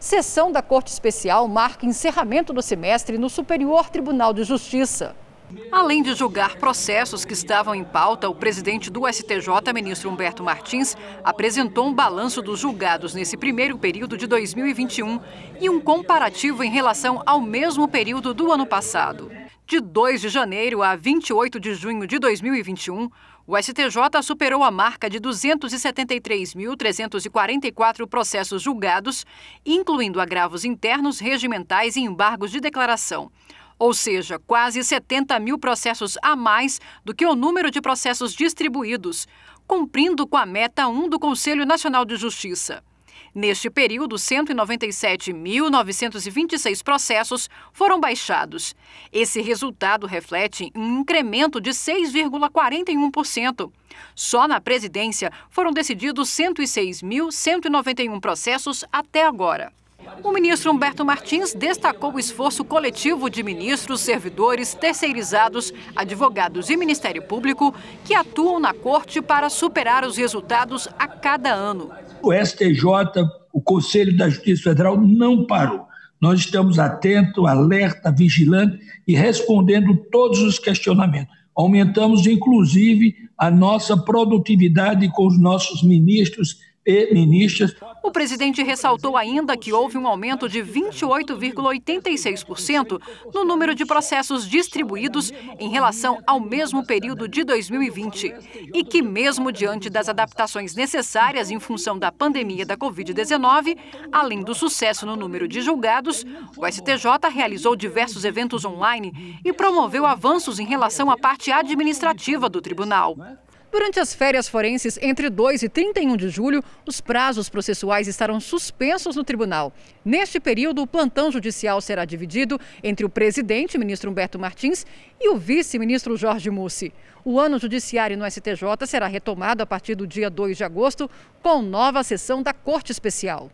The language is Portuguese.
Sessão da Corte Especial marca encerramento do semestre no Superior Tribunal de Justiça. Além de julgar processos que estavam em pauta, o presidente do STJ, ministro Humberto Martins, apresentou um balanço dos julgados nesse primeiro período de 2021 e um comparativo em relação ao mesmo período do ano passado. De 2 de janeiro a 28 de junho de 2021, o STJ superou a marca de 273.344 processos julgados, incluindo agravos internos, regimentais e embargos de declaração ou seja, quase 70 mil processos a mais do que o número de processos distribuídos, cumprindo com a meta 1 do Conselho Nacional de Justiça. Neste período, 197.926 processos foram baixados. Esse resultado reflete um incremento de 6,41%. Só na presidência foram decididos 106.191 processos até agora. O ministro Humberto Martins destacou o esforço coletivo de ministros, servidores, terceirizados, advogados e Ministério Público que atuam na Corte para superar os resultados a cada ano. O STJ, o Conselho da Justiça Federal, não parou. Nós estamos atentos, alerta, vigilante e respondendo todos os questionamentos. Aumentamos, inclusive, a nossa produtividade com os nossos ministros e O presidente ressaltou ainda que houve um aumento de 28,86% no número de processos distribuídos em relação ao mesmo período de 2020 e que, mesmo diante das adaptações necessárias em função da pandemia da Covid-19, além do sucesso no número de julgados, o STJ realizou diversos eventos online e promoveu avanços em relação à parte administrativa do tribunal. Durante as férias forenses, entre 2 e 31 de julho, os prazos processuais estarão suspensos no tribunal. Neste período, o plantão judicial será dividido entre o presidente, ministro Humberto Martins, e o vice-ministro Jorge Mussi. O ano judiciário no STJ será retomado a partir do dia 2 de agosto, com nova sessão da Corte Especial.